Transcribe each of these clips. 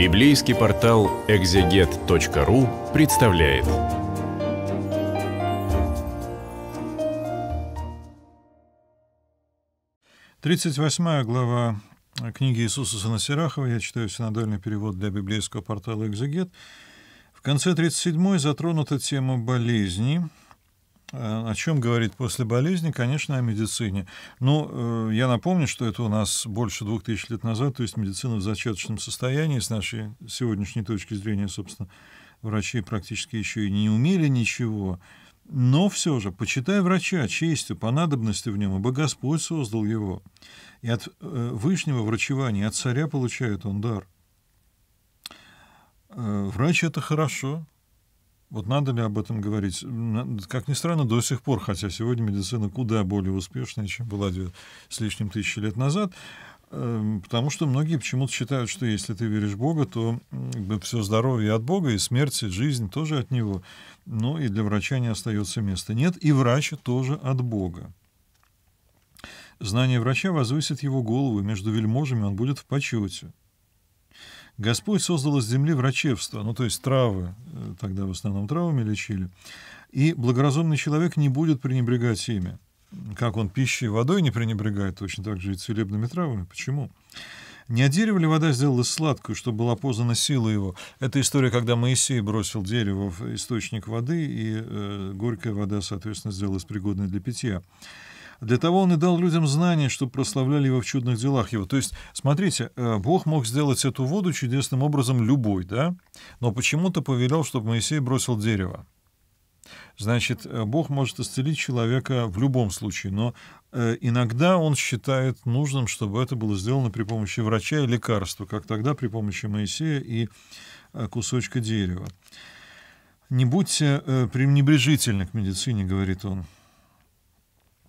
Библейский портал экзегет.ру представляет. Тридцать восьмая глава книги Иисуса Санасирахова, я читаю синодальный перевод для библейского портала «Экзегет». В конце 37-й затронута тема болезни, Э, о чем говорить после болезни, конечно, о медицине. Но ну, э, я напомню, что это у нас больше двух тысяч лет назад, то есть медицина в зачаточном состоянии, с нашей сегодняшней точки зрения, собственно, врачи практически еще и не умели ничего. Но все же, почитай врача честью, по надобности в нем, ибо Господь создал его. И от э, вышнего врачевания, от царя получает он дар. Э, врач — это хорошо, вот надо ли об этом говорить? Как ни странно, до сих пор, хотя сегодня медицина куда более успешная, чем была с лишним тысячи лет назад, эм, потому что многие почему-то считают, что если ты веришь в Бога, то все здоровье от Бога, и смерть, и жизнь тоже от Него. Но ну и для врача не остается места. Нет, и врача тоже от Бога. Знание врача возвысит его голову, и между вельможами он будет в почете. Господь создал из земли врачевство, ну то есть травы, э, тогда в основном травами лечили, и благоразумный человек не будет пренебрегать ими. Как он пищей и водой не пренебрегает, точно так же и целебными травами. Почему? Не от дерева ли вода сделала сладкую, чтобы была познана сила его? Это история, когда Моисей бросил дерево в источник воды, и э, горькая вода, соответственно, сделалась пригодной для питья. Для того он и дал людям знания, чтобы прославляли его в чудных делах его. То есть, смотрите, э, Бог мог сделать эту воду чудесным образом любой, да? Но почему-то повелел, чтобы Моисей бросил дерево. Значит, э, Бог может исцелить человека в любом случае, но э, иногда он считает нужным, чтобы это было сделано при помощи врача и лекарства, как тогда при помощи Моисея и кусочка дерева. Не будьте пренебрежительны к медицине, говорит он.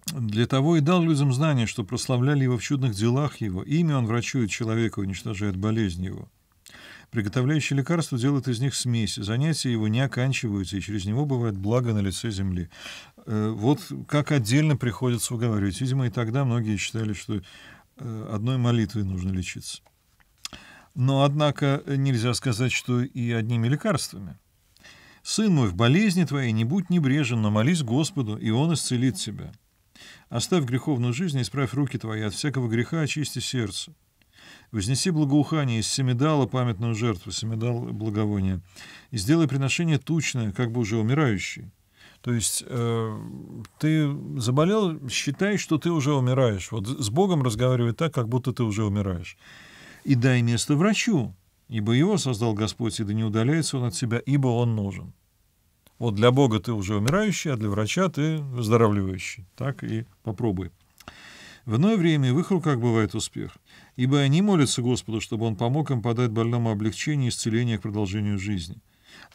Для того и дал людям знание, что прославляли его в чудных делах его. Имя он врачует человека, уничтожает болезнь его. Приготовляющий лекарство делает из них смесь. Занятия его не оканчиваются, и через него бывает благо на лице земли. Э, вот как отдельно приходится уговаривать. Видимо, и тогда многие считали, что э, одной молитвой нужно лечиться. Но, однако, нельзя сказать, что и одними лекарствами. «Сын мой, в болезни твоей не будь небрежен, но молись Господу, и Он исцелит тебя». Оставь греховную жизнь и исправь руки твои, от всякого греха очисти сердце. Вознеси благоухание из семидала памятную жертву, семидал — благовония и сделай приношение тучное, как бы уже умирающий. То есть э, ты заболел, считай, что ты уже умираешь. Вот с Богом разговаривай так, как будто ты уже умираешь. И дай место врачу, ибо его создал Господь, и да не удаляется он от себя, ибо он нужен. Вот для Бога ты уже умирающий, а для врача ты выздоравливающий. Так и попробуй. В иное время и в их руках бывает успех, ибо они молятся Господу, чтобы Он помог им подать больному облегчение и исцеление к продолжению жизни.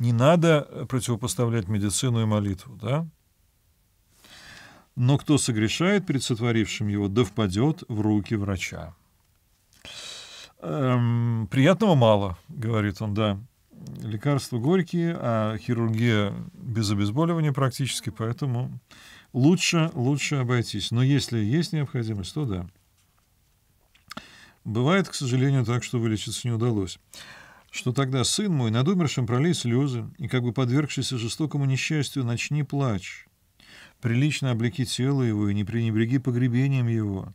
Не надо э, противопоставлять медицину и молитву, да? Но кто согрешает перед сотворившим его, да впадет в руки врача. Эм, приятного мало, говорит он, да лекарства горькие, а хирургия без обезболивания практически, поэтому лучше, лучше обойтись. Но если есть необходимость, то да. Бывает, к сожалению, так, что вылечиться не удалось. Что тогда, сын мой, над умершим пролей слезы, и как бы подвергшийся жестокому несчастью, начни плачь прилично облеки тело его и не пренебреги погребением его.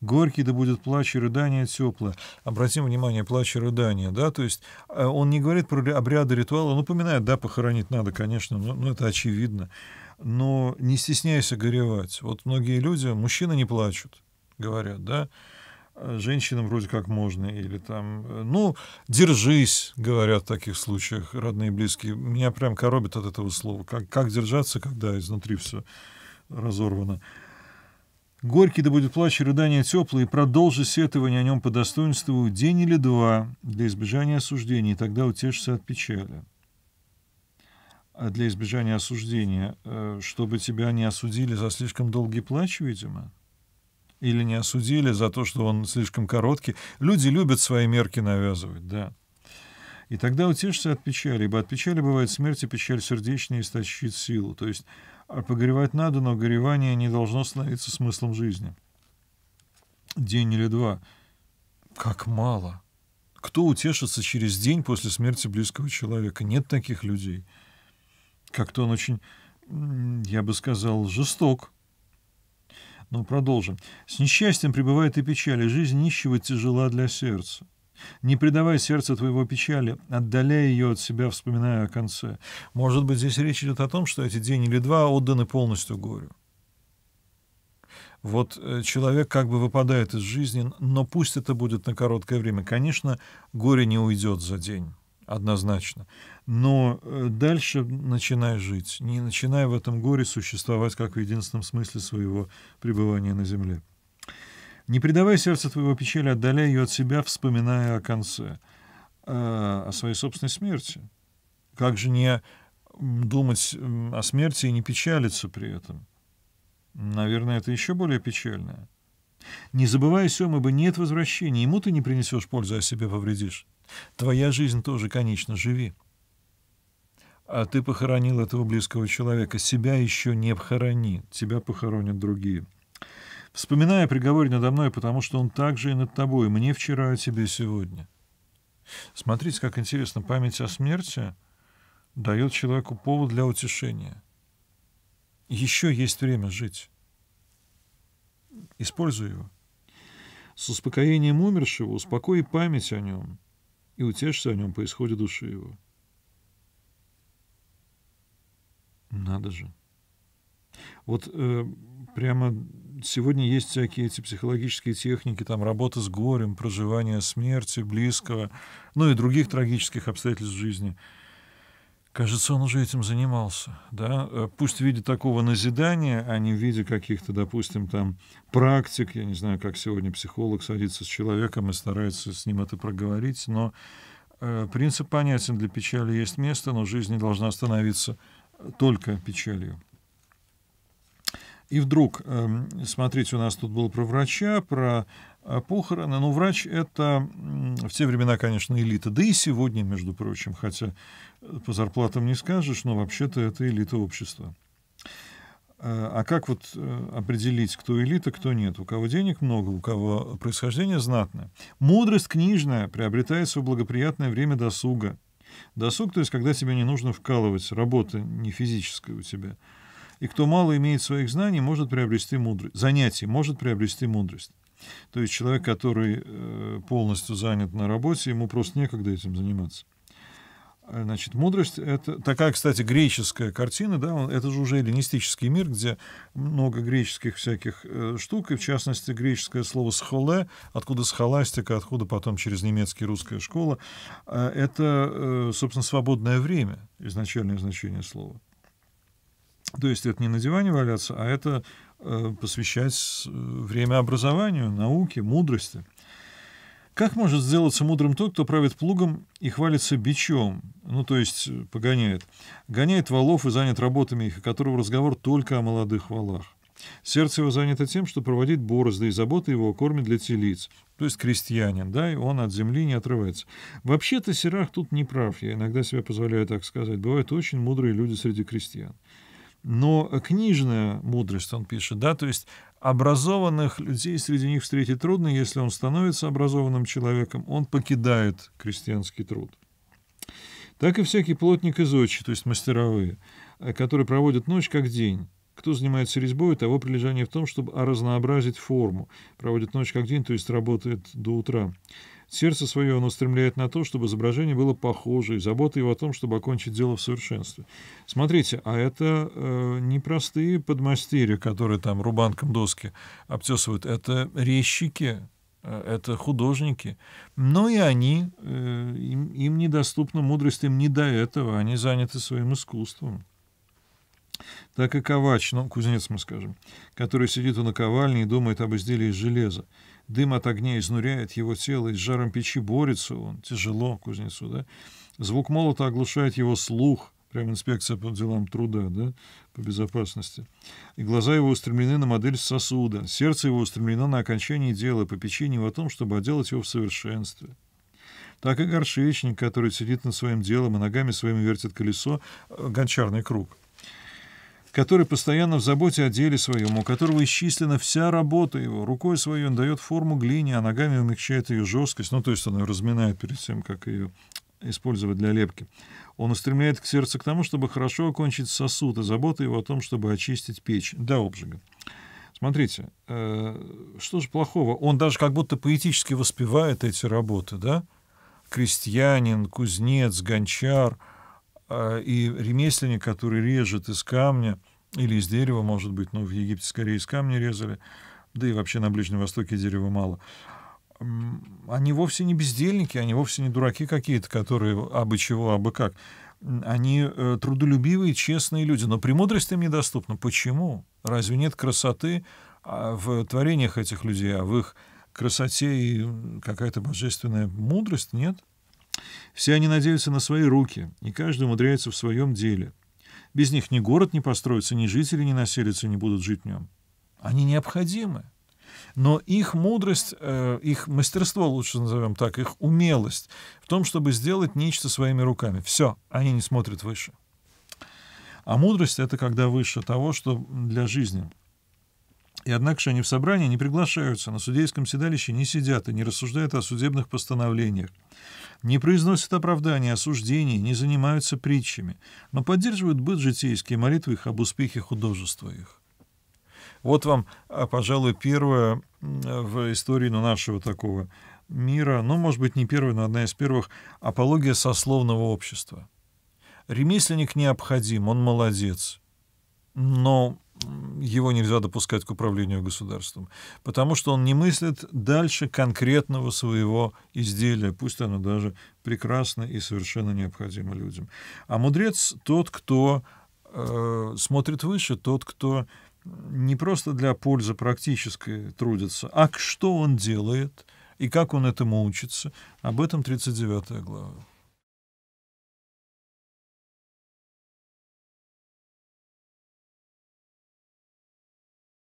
Горький да будет плач и рыдание тепло. Обратим внимание, плач и рыдание, да, то есть э, он не говорит про обряды, ритуалы, он упоминает, да, похоронить надо, конечно, но, но это очевидно. Но не стесняйся горевать. Вот многие люди, мужчины не плачут, говорят, да, Э, женщинам вроде как можно, или там, э, ну, держись, говорят в таких случаях родные и близкие. Меня прям коробит от этого слова. Как, как держаться, когда изнутри все разорвано. Горький да будет плач и рыдание теплые, продолжи сетование о нем по достоинству день или два для избежания осуждений, тогда утешься от печали. А для избежания осуждения, э, чтобы тебя не осудили за слишком долгий плач, видимо? — или не осудили за то, что он слишком короткий. Люди любят свои мерки навязывать, да. И тогда утешься от печали, ибо от печали бывает смерть, и печаль сердечная истощит силу. То есть а погревать надо, но горевание не должно становиться смыслом жизни. День или два. Как мало. Кто утешится через день после смерти близкого человека? Нет таких людей. Как-то он очень, я бы сказал, жесток но ну, продолжим. «С несчастьем пребывает и печаль, и жизнь нищего тяжела для сердца. Не предавай сердце твоего печали, отдаляй ее от себя, вспоминая о конце». Может быть, здесь речь идет о том, что эти день или два отданы полностью горю. Вот э, человек как бы выпадает из жизни, но пусть это будет на короткое время. Конечно, горе не уйдет за день однозначно. Но э, дальше начинай жить, не начинай в этом горе существовать как в единственном смысле своего пребывания на земле. Не предавай сердце твоего печали, отдаляй ее от себя, вспоминая о конце, а, о своей собственной смерти. Как же не думать о смерти и не печалиться при этом? Наверное, это еще более печальное. Не забывай, Сема, бы нет возвращения, ему ты не принесешь пользы, а себе повредишь. Твоя жизнь тоже, конечно, живи. А ты похоронил этого близкого человека. Себя еще не похорони, тебя похоронят другие. Вспоминая о приговоре надо мной, потому что он также и над тобой, мне вчера, а тебе сегодня. Смотрите, как интересно, память о смерти дает человеку повод для утешения. Еще есть время жить. Используй его. С успокоением умершего успокой память о нем — и утешься о нем по исходе души его. Надо же. Вот э, прямо сегодня есть всякие эти психологические техники, там работа с горем, проживание смерти близкого, ну и других трагических обстоятельств жизни – Кажется, он уже этим занимался. Да? Э, пусть в виде такого назидания, а не в виде каких-то, допустим, там практик. Я не знаю, как сегодня психолог садится с человеком и старается с ним это проговорить, но э, принцип понятен. Для печали есть место, но жизнь не должна становиться только печалью. И вдруг, э, смотрите, у нас тут было про врача, про э, похороны. Но ну, врач — это в те времена, конечно, элита, да и сегодня, между прочим, хотя э, по зарплатам не скажешь, но вообще-то это элита общества. А, а как вот э, определить, кто элита, кто нет? У кого денег много, у кого происхождение знатное. Мудрость книжная приобретается в благоприятное время досуга. Досуг, то есть, когда тебе не нужно вкалывать, работа не физическая у тебя. И кто мало имеет своих знаний, может приобрести мудрость. Занятий может приобрести мудрость. То есть человек, который э, полностью занят на работе, ему просто некогда этим заниматься. Э, значит, мудрость — это такая, кстати, греческая картина, да, это же уже эллинистический мир, где много греческих всяких э, штук, и в частности греческое слово «схоле», откуда «схоластика», откуда потом через немецкий «русская школа», э, это, э, собственно, свободное время, изначальное значение слова. То есть это не на диване валяться, а это э, посвящать э, время образованию, науке, мудрости. Как может сделаться мудрым тот, кто правит плугом и хвалится бичом, ну, то есть э, погоняет? Гоняет валов и занят работами их, о которых разговор только о молодых валах. Сердце его занято тем, что проводит борозды, и забота его о корме для телиц, то есть крестьянин, да, и он от земли не отрывается. Вообще-то Серах тут не прав, я иногда себе позволяю так сказать. Бывают очень мудрые люди среди крестьян но книжная мудрость, он пишет, да, то есть образованных людей среди них встретить трудно, если он становится образованным человеком, он покидает крестьянский труд. Так и всякий плотник из очи, то есть мастеровые, э, которые проводят ночь как день. Кто занимается резьбой, того прилежание в том, чтобы разнообразить форму. Проводит ночь как день, то есть работает до утра. Сердце свое он устремляет на то, чтобы изображение было похоже, и забота его о том, чтобы окончить дело в совершенстве. Смотрите, а это э, не простые подмастерья, которые там рубанком доски обтесывают, это резчики, э, это художники. Но и они, э, им, им недоступна мудрость, им не до этого, они заняты своим искусством так и ковач, ну, кузнец мы скажем, который сидит у наковальни и думает об изделии из железа. Дым от огня изнуряет его тело, и с жаром печи борется он. Тяжело кузнецу, да? Звук молота оглушает его слух. Прям инспекция по делам труда, да, по безопасности. И глаза его устремлены на модель сосуда. Сердце его устремлено на окончание дела, по печенью о том, чтобы отделать его в совершенстве. Так и горшечник, который сидит над своим делом и ногами своими вертит колесо, э, гончарный круг который постоянно в заботе о деле своем, у которого исчислена вся работа его. Рукой своей он дает форму глине, а ногами умягчает ее жесткость, ну, то есть он ее разминает перед тем, как ее использовать для лепки. Он устремляет к сердцу к тому, чтобы хорошо окончить сосуд, и забота его о том, чтобы очистить печь до обжига. Смотрите, э, что же плохого? Он даже как будто поэтически воспевает эти работы, да? Крестьянин, кузнец, гончар — а, и ремесленник, который режет из камня или из дерева, может быть, но ну, в Египте скорее из камня резали, да и вообще на Ближнем Востоке дерева мало. Они вовсе не бездельники, они вовсе не дураки какие-то, которые абы чего, абы как. Они э, трудолюбивые, честные люди, но премудрость им недоступна. Почему? Разве нет красоты а, в творениях этих людей, а в их красоте и какая-то божественная мудрость? Нет? — все они надеются на свои руки, и каждый умудряется в своем деле. Без них ни город не построится, ни жители не населятся, не будут жить в нем. Они необходимы. Но их мудрость, э, их мастерство, лучше назовем так, их умелость в том, чтобы сделать нечто своими руками. Все, они не смотрят выше. А мудрость — это когда выше того, что для жизни — и однако же они в собрании не приглашаются, на судейском седалище не сидят и не рассуждают о судебных постановлениях, не произносят оправданий, осуждений, не занимаются притчами, но поддерживают быт житейские молитвы их об успехе художества их. Вот вам, а, пожалуй, первое в истории ну, нашего такого мира, ну, может быть, не первая, но одна из первых, апология сословного общества. Ремесленник необходим, он молодец, но его нельзя допускать к управлению государством, потому что он не мыслит дальше конкретного своего изделия, пусть оно даже прекрасно и совершенно необходимо людям. А мудрец тот, кто э, смотрит выше, тот, кто не просто для пользы практической трудится, а что он делает и как он этому учится, об этом 39 глава.